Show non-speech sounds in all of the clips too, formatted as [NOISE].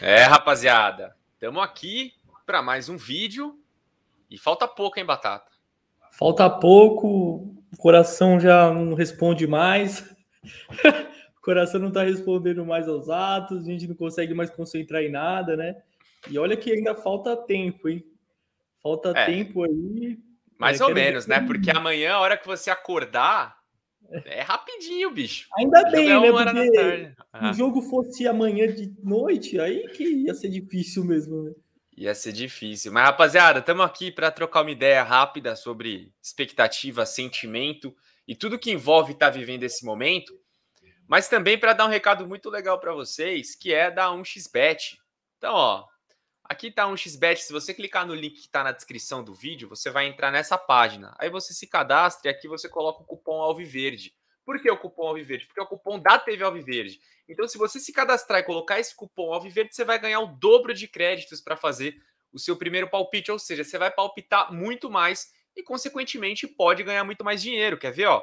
É, rapaziada, estamos aqui para mais um vídeo e falta pouco, hein, Batata? Falta pouco, o coração já não responde mais, [LAUGHS] o coração não está respondendo mais aos atos, a gente não consegue mais concentrar em nada, né? E olha que ainda falta tempo, hein? Falta é. tempo aí. Mais é, ou menos, né? Porque amanhã, a hora que você acordar, é rapidinho, bicho. Ainda o bem, é né? Porque se o ah. jogo fosse amanhã de noite, aí que ia ser difícil mesmo, né? Ia ser difícil. Mas, rapaziada, estamos aqui para trocar uma ideia rápida sobre expectativa, sentimento e tudo que envolve estar tá vivendo esse momento. Mas também para dar um recado muito legal para vocês, que é da 1xBet. Então, ó, Aqui está um XBET. Se você clicar no link que está na descrição do vídeo, você vai entrar nessa página. Aí você se cadastra e aqui você coloca o cupom Alviverde. Por que o cupom Alviverde? Porque é o cupom da TV Alviverde. Então, se você se cadastrar e colocar esse cupom Alviverde, você vai ganhar o dobro de créditos para fazer o seu primeiro palpite. Ou seja, você vai palpitar muito mais e, consequentemente, pode ganhar muito mais dinheiro. Quer ver? Ó?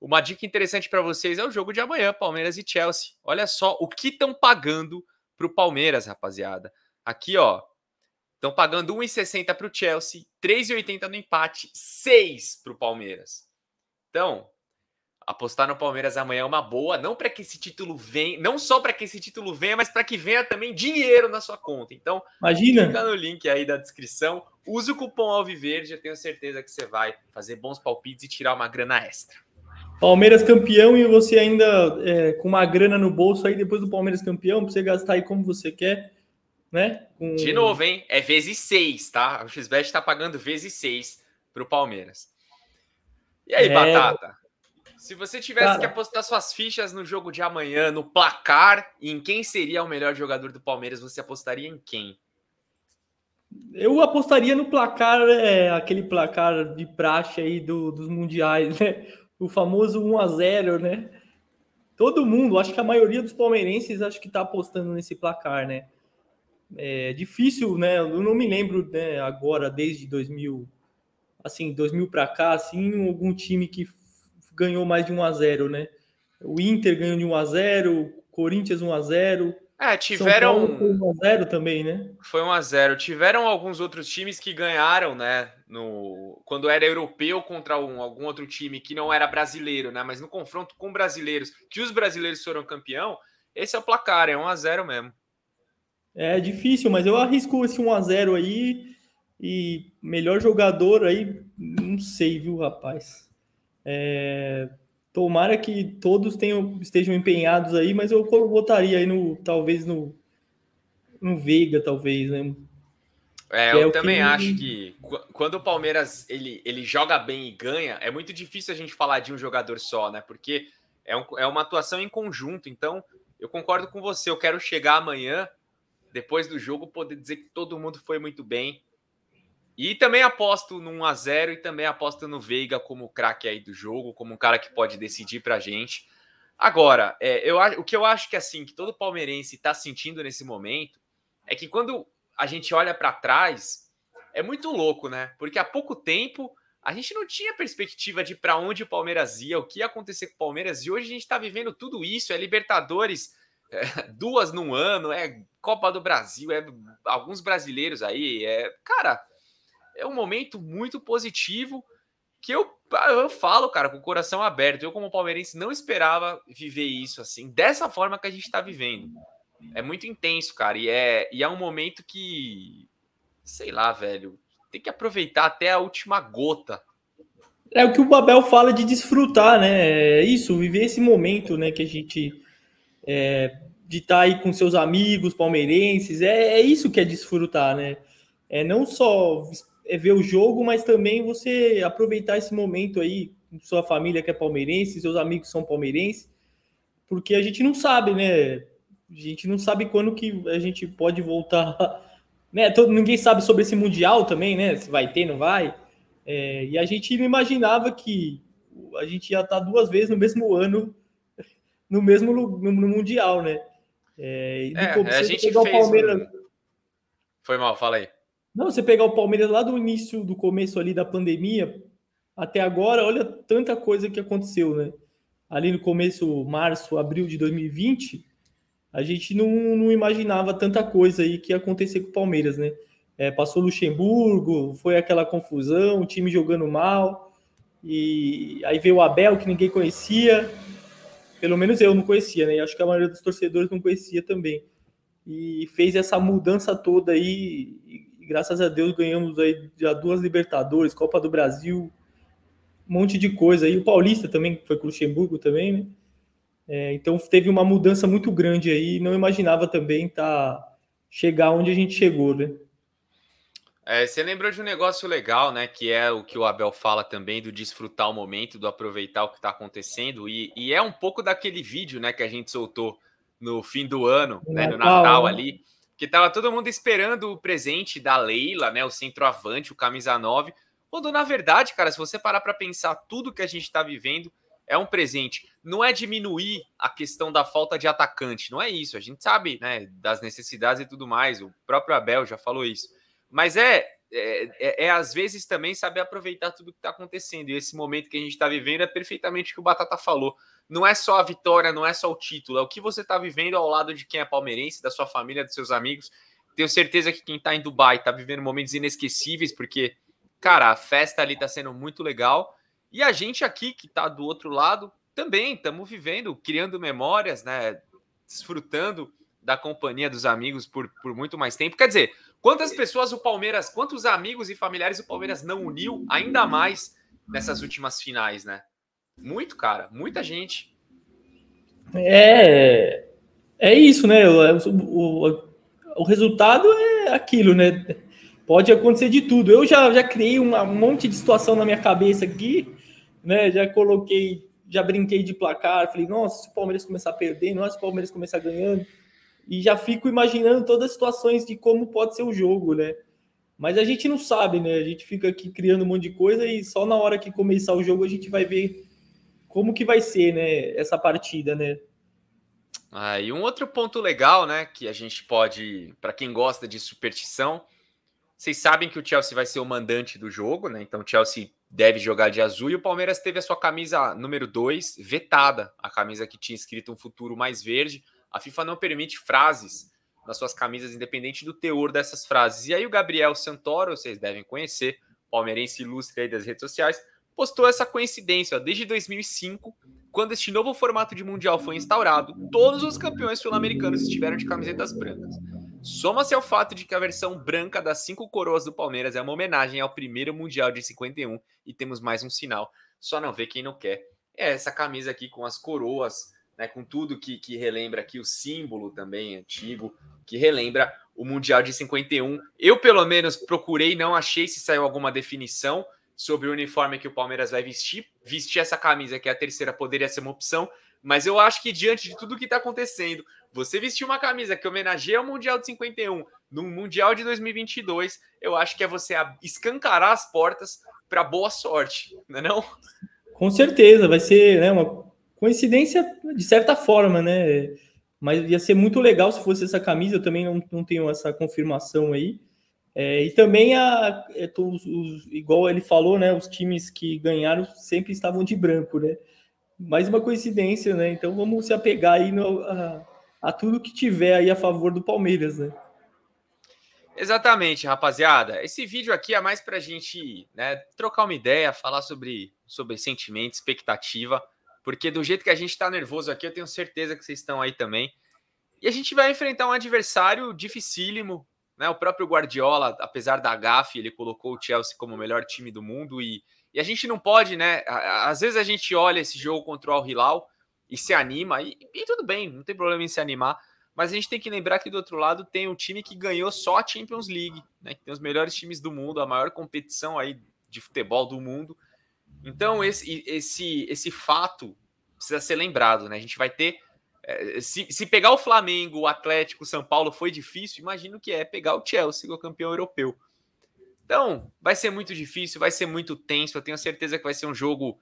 Uma dica interessante para vocês é o jogo de amanhã, Palmeiras e Chelsea. Olha só o que estão pagando para o Palmeiras, rapaziada. Aqui, ó. Estão pagando 1,60 para o Chelsea, 3,80 no empate, 6 para o Palmeiras. Então, apostar no Palmeiras amanhã é uma boa, não para que esse título venha, não só para que esse título venha, mas para que venha também dinheiro na sua conta. Então, imagina. Clica no link aí da descrição, use o cupom Alviverde, eu tenho certeza que você vai fazer bons palpites e tirar uma grana extra. Palmeiras campeão e você ainda é, com uma grana no bolso aí depois do Palmeiras campeão, para você gastar aí como você quer né? Com... De novo, hein? É vezes seis, tá? O XBET está pagando vezes seis para o Palmeiras. E aí, é... Batata? Se você tivesse Cara... que apostar suas fichas no jogo de amanhã, no placar, em quem seria o melhor jogador do Palmeiras, você apostaria em quem? Eu apostaria no placar, é, aquele placar de praxe aí do, dos mundiais, né? O famoso 1 a 0 né? Todo mundo, acho que a maioria dos palmeirenses acho que tá apostando nesse placar, né? é difícil, né? Eu não me lembro né, agora, desde 2000, assim, 2000 para cá, assim, algum time que ganhou mais de 1 a 0 né? O Inter ganhou de 1 a 0 Corinthians 1 a 0 É, tiveram. São Paulo foi 1 a 0 também, né? Foi 1 a 0 Tiveram alguns outros times que ganharam, né? No... Quando era europeu contra um, algum outro time que não era brasileiro, né? Mas no confronto com brasileiros, que os brasileiros foram campeão, esse é o placar, é 1 a 0 mesmo. É difícil, mas eu arrisco esse 1x0 aí. E melhor jogador aí, não sei, viu, rapaz? É, tomara que todos tenham, estejam empenhados aí, mas eu botaria aí no, talvez no, no Veiga, talvez, né? É, eu é também que... acho que quando o Palmeiras ele, ele joga bem e ganha, é muito difícil a gente falar de um jogador só, né? Porque é, um, é uma atuação em conjunto. Então, eu concordo com você. Eu quero chegar amanhã depois do jogo, poder dizer que todo mundo foi muito bem. E também aposto no 1x0 e também aposto no Veiga como craque aí do jogo, como um cara que pode decidir pra gente. Agora, é, eu, o que eu acho que assim, que todo palmeirense está sentindo nesse momento é que quando a gente olha para trás, é muito louco, né? Porque há pouco tempo a gente não tinha perspectiva de para onde o Palmeiras ia, o que ia acontecer com o Palmeiras, e hoje a gente está vivendo tudo isso, é Libertadores é, [LAUGHS] duas num ano, é Copa do Brasil, é alguns brasileiros aí. É, cara, é um momento muito positivo que eu, eu falo, cara, com o coração aberto. Eu, como palmeirense, não esperava viver isso assim, dessa forma que a gente está vivendo. É muito intenso, cara, e é, e é um momento que, sei lá, velho, tem que aproveitar até a última gota. É o que o Babel fala de desfrutar, né? É isso, viver esse momento, né, que a gente é, de estar tá aí com seus amigos palmeirenses. É, é isso que é desfrutar, né? É não só é ver o jogo, mas também você aproveitar esse momento aí com sua família que é palmeirense, seus amigos são palmeirenses, porque a gente não sabe, né? A gente não sabe quando que a gente pode voltar. [LAUGHS] Né? Todo, ninguém sabe sobre esse Mundial também, né? Se vai ter, não vai. É, e a gente não imaginava que a gente ia estar tá duas vezes no mesmo ano no mesmo no, no Mundial, né? É, e, é, a gente fez... Palmeiras... Foi mal, fala aí. Não, você pegar o Palmeiras lá do início, do começo ali da pandemia, até agora, olha tanta coisa que aconteceu, né? Ali no começo, março, abril de 2020, a gente não, não imaginava tanta coisa aí que ia acontecer com o Palmeiras, né? É, passou Luxemburgo, foi aquela confusão, o time jogando mal, e aí veio o Abel, que ninguém conhecia, pelo menos eu não conhecia, né? E acho que a maioria dos torcedores não conhecia também. E fez essa mudança toda aí, e graças a Deus ganhamos aí já duas Libertadores, Copa do Brasil, um monte de coisa. E o Paulista também, que foi com o Luxemburgo também, né? É, então teve uma mudança muito grande aí, não imaginava também tá, chegar onde a gente chegou, né? É, você lembrou de um negócio legal, né? Que é o que o Abel fala também do desfrutar o momento, do aproveitar o que está acontecendo. E, e, é um pouco daquele vídeo, né, que a gente soltou no fim do ano, no né, Natal, no Natal né? ali, que tava todo mundo esperando o presente da Leila, né? O centroavante, o camisa 9. Quando, na verdade, cara, se você parar para pensar tudo que a gente está vivendo, é um presente. Não é diminuir a questão da falta de atacante, não é isso. A gente sabe, né, das necessidades e tudo mais. O próprio Abel já falou isso mas é, é, é, é, às vezes também saber aproveitar tudo que está acontecendo. E esse momento que a gente está vivendo é perfeitamente o que o Batata falou. Não é só a vitória, não é só o título, é o que você está vivendo ao lado de quem é palmeirense, da sua família, dos seus amigos. Tenho certeza que quem está em Dubai está vivendo momentos inesquecíveis, porque, cara, a festa ali está sendo muito legal. E a gente aqui, que está do outro lado, também estamos vivendo, criando memórias, né? Desfrutando da companhia dos amigos por, por muito mais tempo. Quer dizer, Quantas pessoas o Palmeiras, quantos amigos e familiares o Palmeiras não uniu ainda mais nessas últimas finais, né? Muito, cara, muita gente. É, é isso, né? O, o, o resultado é aquilo, né? Pode acontecer de tudo. Eu já, já criei uma, um monte de situação na minha cabeça aqui, né? Já coloquei, já brinquei de placar, falei, nossa, se o Palmeiras começar a perder, nossa, se o Palmeiras começar ganhando e já fico imaginando todas as situações de como pode ser o jogo, né? Mas a gente não sabe, né? A gente fica aqui criando um monte de coisa e só na hora que começar o jogo a gente vai ver como que vai ser, né? Essa partida, né? Ah, e um outro ponto legal, né? Que a gente pode, para quem gosta de superstição, vocês sabem que o Chelsea vai ser o mandante do jogo, né? Então o Chelsea deve jogar de azul e o Palmeiras teve a sua camisa número 2 vetada, a camisa que tinha escrito um futuro mais verde. A FIFA não permite frases nas suas camisas, independente do teor dessas frases. E aí o Gabriel Santoro, vocês devem conhecer, palmeirense ilustre aí das redes sociais, postou essa coincidência. desde 2005, quando este novo formato de Mundial foi instaurado, todos os campeões sul-americanos estiveram de camisetas brancas. Soma-se ao fato de que a versão branca das cinco coroas do Palmeiras é uma homenagem ao primeiro Mundial de 51 e temos mais um sinal. Só não vê quem não quer. É essa camisa aqui com as coroas né, com tudo que, que relembra aqui, o símbolo também antigo, que relembra o Mundial de 51. Eu, pelo menos, procurei, não achei se saiu alguma definição sobre o uniforme que o Palmeiras vai vestir. Vestir essa camisa, que é a terceira, poderia ser uma opção, mas eu acho que diante de tudo que está acontecendo, você vestir uma camisa que homenageia o Mundial de 51 no Mundial de 2022, eu acho que é você escancarar as portas para boa sorte, não é não? Com certeza, vai ser né, uma Coincidência de certa forma, né? Mas ia ser muito legal se fosse essa camisa, eu também não, não tenho essa confirmação aí. É, e também, a, é, os, os, igual ele falou, né? Os times que ganharam sempre estavam de branco, né? Mais uma coincidência, né? Então vamos se apegar aí no, a, a tudo que tiver aí a favor do Palmeiras, né? Exatamente, rapaziada. Esse vídeo aqui é mais para a gente né, trocar uma ideia, falar sobre, sobre sentimento, expectativa porque do jeito que a gente está nervoso aqui, eu tenho certeza que vocês estão aí também. E a gente vai enfrentar um adversário dificílimo, né? O próprio Guardiola, apesar da gafe, ele colocou o Chelsea como o melhor time do mundo e, e a gente não pode, né? Às vezes a gente olha esse jogo contra o Al Hilal e se anima e, e tudo bem, não tem problema em se animar. Mas a gente tem que lembrar que do outro lado tem um time que ganhou só a Champions League, né? Que tem os melhores times do mundo, a maior competição aí de futebol do mundo então, esse, esse, esse fato precisa ser lembrado, né? A gente vai ter. É, se, se pegar o Flamengo, o Atlético, o São Paulo foi difícil, imagino que é pegar o Chelsea, o campeão europeu. Então, vai ser muito difícil, vai ser muito tenso. Eu tenho certeza que vai ser um jogo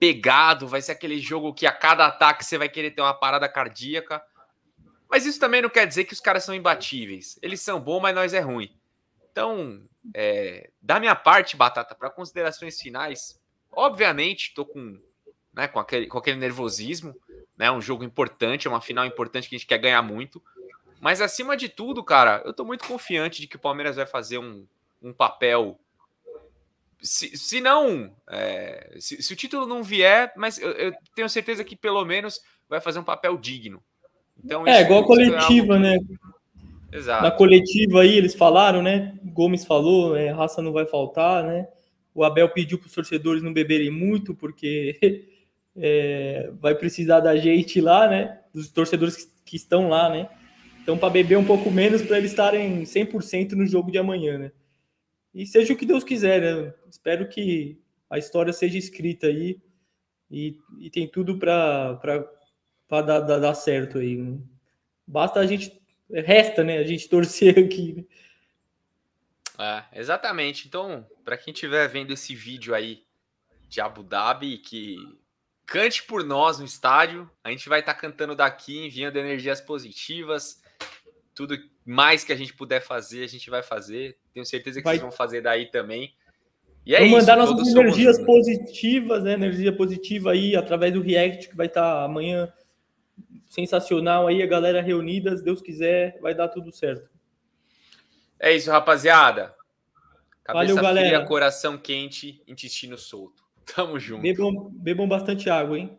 pegado, vai ser aquele jogo que a cada ataque você vai querer ter uma parada cardíaca. Mas isso também não quer dizer que os caras são imbatíveis. Eles são bons, mas nós é ruim. Então, é, da minha parte, Batata, para considerações finais, Obviamente, estou com, né, com, aquele, com aquele nervosismo. É né, um jogo importante, é uma final importante que a gente quer ganhar muito. Mas acima de tudo, cara, eu estou muito confiante de que o Palmeiras vai fazer um, um papel. Se, se não. É, se, se, o título não vier, mas eu, eu, tenho certeza que pelo menos vai fazer um papel digno. Então, é, igual a é coletiva, né? Exato. Na coletiva aí, eles falaram, né? Gomes falou, é, raça não vai faltar, né? O Abel pediu para os torcedores não beberem muito, porque [LAUGHS] é, vai precisar da gente lá, né? Dos torcedores que, que estão lá, né? Então, para beber um pouco menos, para eles estarem 100% no jogo de amanhã, né? E seja o que Deus quiser, né? Espero que a história seja escrita aí e, e tem tudo para dar, dar, dar certo aí. Né? Basta a gente. Resta, né? A gente torcer [LAUGHS] aqui. Né? É, exatamente. Então, para quem estiver vendo esse vídeo aí de Abu Dhabi, que cante por nós no estádio. A gente vai estar tá cantando daqui, enviando energias positivas. Tudo mais que a gente puder fazer, a gente vai fazer. Tenho certeza que vai. vocês vão fazer daí também. E é Vou mandar isso, nossas energias somos... positivas, né? Energia positiva aí através do React que vai estar tá amanhã sensacional aí, a galera reunida, se Deus quiser, vai dar tudo certo. É isso, rapaziada. Cabeça Valeu, galera. fria, coração quente, intestino solto. Tamo junto. Bebam, bebam bastante água, hein?